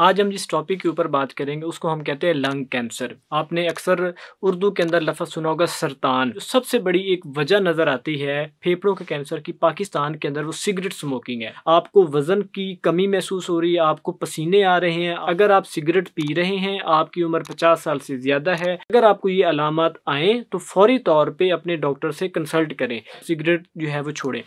आज हम जिस टॉपिक के ऊपर बात करेंगे उसको हम कहते हैं लंग कैंसर आपने अक्सर उर्दू के अंदर लफ्ज़ सुना होगा सरतान सबसे बड़ी एक वजह नज़र आती है फेफड़ों के कैंसर की पाकिस्तान के अंदर वो सिगरेट स्मोकिंग है आपको वजन की कमी महसूस हो रही है आपको पसीने आ रहे हैं अगर आप सिगरेट पी रहे हैं आपकी उम्र पचास साल से ज़्यादा है अगर आपको ये अलामत आए तो फौरी तौर पर अपने डॉक्टर से कंसल्ट करें सिगरेट जो है वो छोड़ें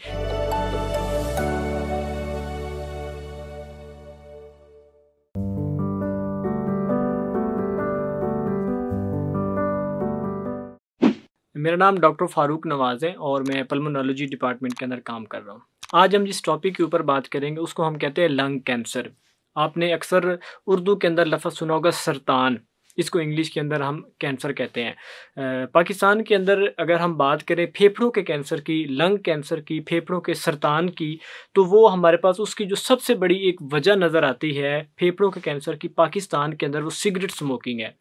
मेरा नाम डॉक्टर फारूक नवाज़ है और मैं पल्मोनोलॉजी डिपार्टमेंट के अंदर काम कर रहा हूँ आज हम जिस टॉपिक के ऊपर बात करेंगे उसको हम कहते हैं लंग कैंसर आपने अक्सर उर्दू के अंदर लफ्ज़ सुना होगा सरतान इसको इंग्लिश के अंदर हम कैंसर कहते हैं पाकिस्तान के अंदर अगर हम बात करें फेफड़ों के कैंसर की लंग कैंसर की फेफड़ों के सरतान की तो वो हमारे पास उसकी जो सबसे बड़ी एक वजह नज़र आती है फेफड़ों के कैंसर की पाकिस्तान के अंदर वो सिगरेट स्मोकिंग है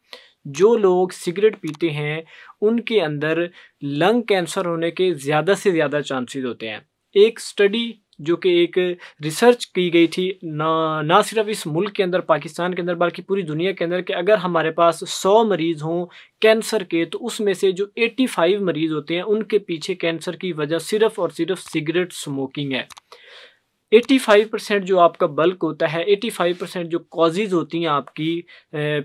जो लोग सिगरेट पीते हैं उनके अंदर लंग कैंसर होने के ज़्यादा से ज़्यादा चांसेस होते हैं एक स्टडी जो कि एक रिसर्च की गई थी ना ना सिर्फ इस मुल्क के अंदर पाकिस्तान के अंदर बल्कि पूरी दुनिया के अंदर कि अगर हमारे पास 100 मरीज़ हों कैंसर के तो उसमें से जो 85 मरीज़ होते हैं उनके पीछे कैंसर की वजह सिर्फ़ और सिर्फ सिगरेट स्मोकिंग है 85 परसेंट जो आपका बल्क होता है 85 परसेंट जो कॉजेज़ होती हैं आपकी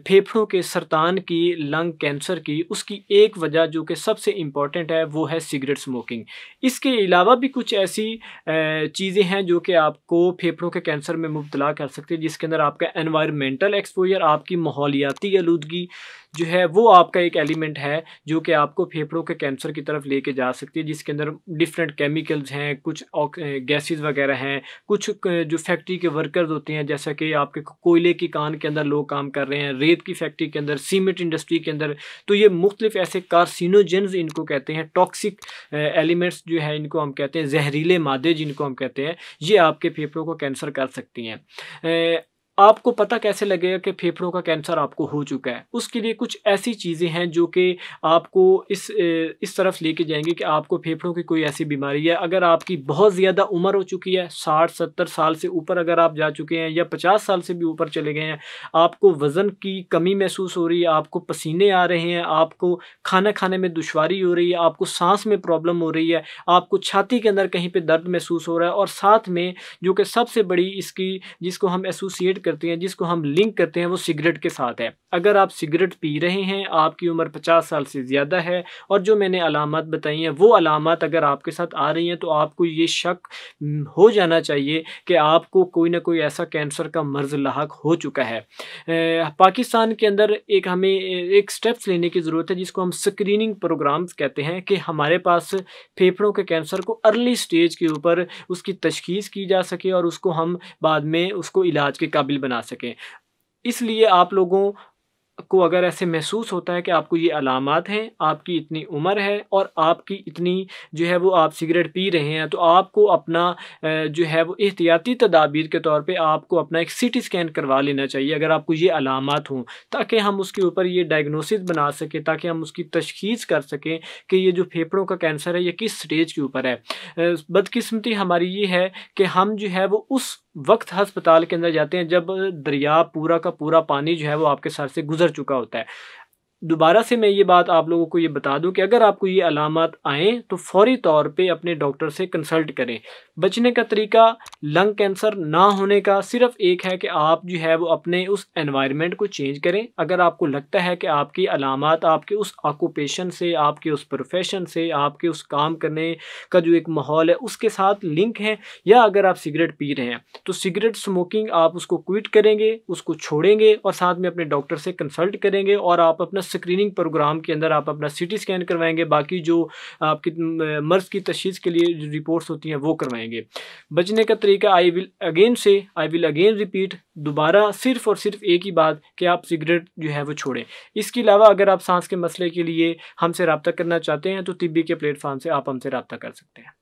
फेफड़ों के सरतान की लंग कैंसर की उसकी एक वजह जो कि सबसे इम्पॉर्टेंट है वो है सिगरेट स्मोकिंग इसके अलावा भी कुछ ऐसी चीज़ें हैं जो कि आपको फेफड़ों के कैंसर में मुबतला कर सकती है जिसके अंदर आपका एनवायरमेंटल एक्सपोजर आपकी माहौलियाती आलूदगी जो है वो आपका एक एलिमेंट है जो कि आपको फेफड़ों के कैंसर की तरफ लेके जा सकती है जिसके अंदर डिफरेंट केमिकल्स हैं कुछ गैसेज वगैरह हैं कुछ जो फैक्ट्री के वर्कर्स होते हैं जैसा कि आपके कोयले की कान के अंदर लोग काम कर रहे हैं रेत की फैक्ट्री के अंदर सीमेंट इंडस्ट्री के अंदर तो ये मुख्तलिफ ऐसे कारसिनोजेंस इनको कहते हैं टॉक्सिक एलिमेंट्स जो है इनको हम कहते हैं जहरीले मादे जिनको हम कहते हैं ये आपके फेफड़ों को कैंसर कर सकती हैं आपको पता कैसे लगेगा कि फेफड़ों का कैंसर आपको हो चुका है उसके लिए कुछ ऐसी चीज़ें हैं जो कि आपको इस इस तरफ लेके जाएंगे कि आपको फेफड़ों की कोई ऐसी बीमारी है अगर आपकी बहुत ज़्यादा उम्र हो चुकी है साठ सत्तर साल से ऊपर अगर आप जा चुके हैं या पचास साल से भी ऊपर चले गए हैं आपको वज़न की कमी महसूस हो रही है आपको पसीने आ रहे हैं आपको खाना खाने में दुशारी हो रही है आपको सांस में प्रॉब्लम हो रही है आपको छाती के अंदर कहीं पर दर्द महसूस हो रहा है और साथ में जो कि सबसे बड़ी इसकी जिसको हम एसोसिएट करते हैं जिसको हम लिंक करते हैं वो सिगरेट के साथ है अगर आप सिगरेट पी रहे हैं आपकी उम्र पचास साल से ज़्यादा है और जो मैंने अलामत बताई हैं वो अलामत अगर आपके साथ आ रही हैं तो आपको ये शक हो जाना चाहिए कि आपको कोई ना कोई ऐसा कैंसर का मर्ज लाक हो चुका है पाकिस्तान के अंदर एक हमें एक स्टेप्स लेने की ज़रूरत है जिसको हम स्क्रीनिंग प्रोग्राम कहते हैं कि हमारे पास फेफड़ों के कैंसर को अर्ली स्टेज के ऊपर उसकी तशखीस की जा सके और उसको हम बाद में उसको इलाज के काबिल काबिल बना सकें इसलिए आप लोगों को अगर ऐसे महसूस होता है कि आपको ये अलामत हैं आपकी इतनी उम्र है और आपकी इतनी जो है वो आप सिगरेट पी रहे हैं तो आपको अपना जो है वो एहतियाती तदाबीर के तौर पे आपको अपना एक सिटी स्कैन करवा लेना चाहिए अगर आपको ये अलामत हों ताकि हम उसके ऊपर ये डायग्नोसिस बना सकें ताकि हम उसकी तशखीस कर सकें कि ये जो फेफड़ों का कैंसर है ये किस स्टेज के ऊपर है बदकस्मती हमारी ये है कि हम जो है वो उस वक्त हस्पताल के अंदर जाते हैं जब दरिया पूरा का पूरा पानी जो है वो आपके सर से गुजर चुका होता है दोबारा से मैं ये बात आप लोगों को ये बता दूं कि अगर आपको ये अलामत आएँ तो फौरी तौर पे अपने डॉक्टर से कंसल्ट करें बचने का तरीका लंग कैंसर ना होने का सिर्फ एक है कि आप जो है वो अपने उस एनवायरनमेंट को चेंज करें अगर आपको लगता है कि आपकी अलामत आपके उस ऑक्यूपेशन से आपके उस प्रोफेशन से आपके उस काम करने का जो एक माहौल है उसके साथ लिंक है या अगर आप सिगरेट पी रहे हैं तो सिगरेट स्मोकिंग आप उसको क्विट करेंगे उसको छोड़ेंगे और साथ में अपने डॉक्टर से कंसल्ट करेंगे और आप अपना स्क्रीनिंग प्रोग्राम के अंदर आप अपना सी स्कैन करवाएंगे बाकी जो आपकी मर्ज की तशीस के लिए रिपोर्ट्स होती हैं वो करवाएंगे बचने का तरीका आई विल अगेन से आई विल अगेन रिपीट दोबारा सिर्फ और सिर्फ एक ही बात कि आप सिगरेट जो है वो छोड़ें इसके अलावा अगर आप सांस के मसले के लिए हमसे रबता करना चाहते हैं तो तिब्बी के प्लेटफॉर्म से आप हमसे रबता कर सकते हैं